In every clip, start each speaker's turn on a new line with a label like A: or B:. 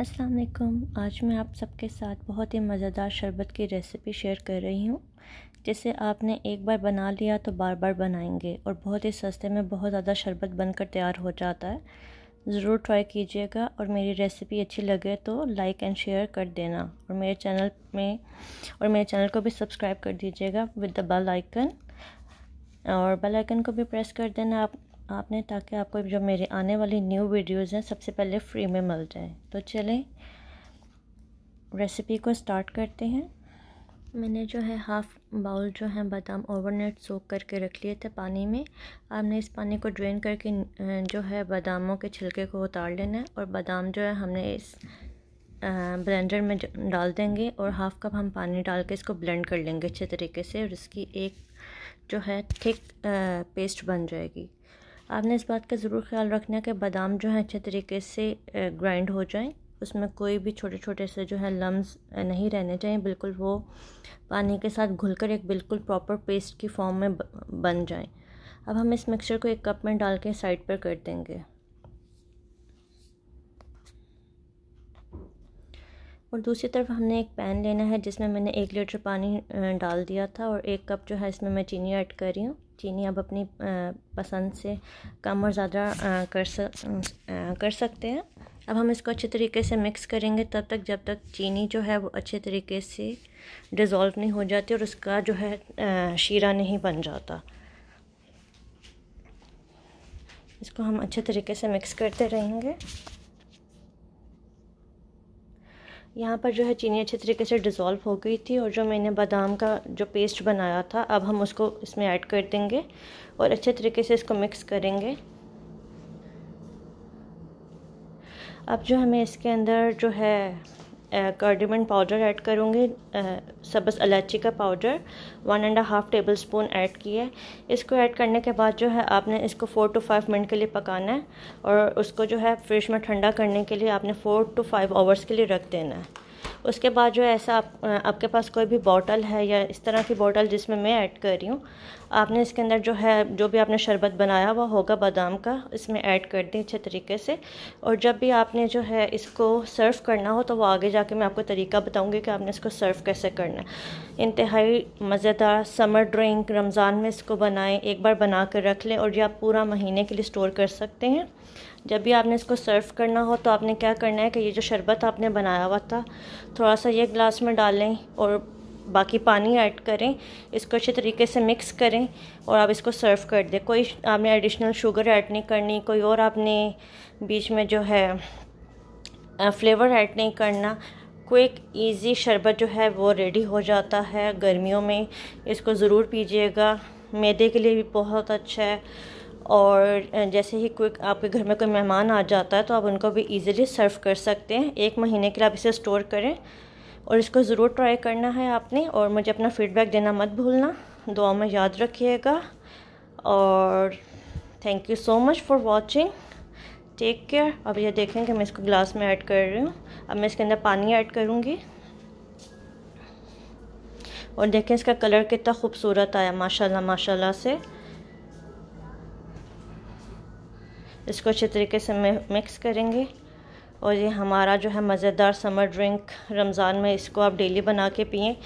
A: अस्सलाम वालेकुम आज मैं आप सबके साथ बहुत ही मज़ेदार शरबत की रेसिपी शेयर कर रही हूँ जिसे आपने एक बार बना लिया तो बार बार बनाएंगे और बहुत ही सस्ते में बहुत ज़्यादा शरबत बनकर तैयार हो जाता है ज़रूर ट्राई कीजिएगा और मेरी रेसिपी अच्छी लगे तो लाइक एंड शेयर कर देना और मेरे चैनल में और मेरे चैनल को भी सब्सक्राइब कर दीजिएगा विद द बेल आइकन और बेल आइकन को भी प्रेस कर देना आप आपने ताकि आपको जो मेरे आने वाली न्यू वीडियोज़ हैं सबसे पहले फ्री में मिल जाए तो चलें रेसिपी को स्टार्ट करते हैं मैंने जो है हाफ़ बाउल जो है बादाम ओवरनाइट सोख करके रख लिए थे पानी में आपने इस पानी को ड्रेन करके जो है बादामों के छिलके को उतार लेना है और बादाम जो है हमने इस ब्लेंडर में डाल देंगे और हाफ़ कप हम पानी डाल के इसको ब्लेंड कर लेंगे अच्छे तरीके से और इसकी एक जो है थिक पेस्ट बन जाएगी आपने इस बात का ज़रूर ख्याल रखना कि बादाम जो हैं अच्छे तरीके से ग्राइंड हो जाएं उसमें कोई भी छोटे छोटे से जो है लम्स नहीं रहने चाहिए बिल्कुल वो पानी के साथ घुलकर एक बिल्कुल प्रॉपर पेस्ट की फॉर्म में बन जाएं अब हम इस मिक्सचर को एक कप में डाल के साइड पर कर देंगे और दूसरी तरफ हमने एक पैन लेना है जिसमें मैंने एक लीटर पानी डाल दिया था और एक कप जो है इसमें मैं चीनी ऐड कर रही हूँ चीनी आप अपनी पसंद से कम और ज़्यादा कर सक कर सकते हैं अब हम इसको अच्छे तरीके से मिक्स करेंगे तब तक जब तक चीनी जो है वो अच्छे तरीके से डिज़ोल्व नहीं हो जाती और उसका जो है शीरा नहीं बन जाता इसको हम अच्छे तरीके से मिक्स करते रहेंगे यहाँ पर जो है चीनी अच्छे तरीके से डिज़ोल्व हो गई थी और जो मैंने बादाम का जो पेस्ट बनाया था अब हम उसको इसमें ऐड कर देंगे और अच्छे तरीके से इसको मिक्स करेंगे अब जो हमें इसके अंदर जो है कार्डिमन पाउडर ऐड करूँगी सबस इलायची का powder one and half tablespoon add किया है इसको ऐड करने के बाद जो है आपने इसको फ़ोर टू फाइव मिनट के लिए पकाना है और उसको जो है फ्रिज में ठंडा करने के लिए आपने फ़ोर टू फाइव आवर्स के लिए रख देना है उसके बाद जो है ऐसा आप आपके पास कोई भी बॉटल है या इस तरह की बॉटल जिसमें मैं ऐड कर रही हूँ आपने इसके अंदर जो है जो भी आपने शरबत बनाया हुआ होगा बादाम का इसमें ऐड कर दें अच्छे तरीके से और जब भी आपने जो है इसको सर्व करना हो तो वो आगे जाके मैं आपको तरीका बताऊँगी कि आपने इसको सर्व कैसे करना है इंतहाई मज़ेदार समर ड्रिंक रमज़ान में इसको बनाएं एक बार बना कर रख लें और ये आप पूरा महीने के लिए स्टोर कर सकते हैं जब भी आपने इसको सर्व करना हो तो आपने क्या करना है कि ये जो शरबत आपने बनाया हुआ था थोड़ा सा ये ग्लास में डालें और बाकी पानी ऐड करें इसको अच्छे तरीके से मिक्स करें और आप इसको सर्व कर दें कोई आपने एडिशनल शुगर ऐड नहीं करनी कोई और आपने बीच में जो है फ्लेवर ऐड नहीं करना क्विक इजी शरबत जो है वो रेडी हो जाता है गर्मियों में इसको ज़रूर पीजिएगा मैदे के लिए भी बहुत अच्छा है और जैसे ही क्विक आपके घर में कोई मेहमान आ जाता है तो आप उनको भी इजीली सर्व कर सकते हैं एक महीने के लिए आप इसे स्टोर करें और इसको ज़रूर ट्राई करना है आपने और मुझे अपना फीडबैक देना मत भूलना दुआ में याद रखिएगा और thank you so much for watching take care अब ये देखें कि मैं इसको ग्लास में ऐड कर रही हूँ अब मैं इसके अंदर पानी ऐड करूँगी और देखें इसका कलर कितना खूबसूरत आया माशाल्लाह माशाल्लाह से इसको अच्छे तरीके से मिक्स करेंगे और ये हमारा जो है मज़ेदार समर ड्रिंक रमज़ान में इसको आप डेली बना के पिए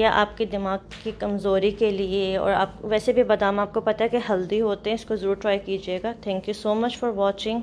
A: यह आपके दिमाग की कमज़ोरी के लिए और आप वैसे भी बादाम आपको पता है कि हेल्दी होते हैं इसको ज़रूर ट्राई कीजिएगा thank you so much for watching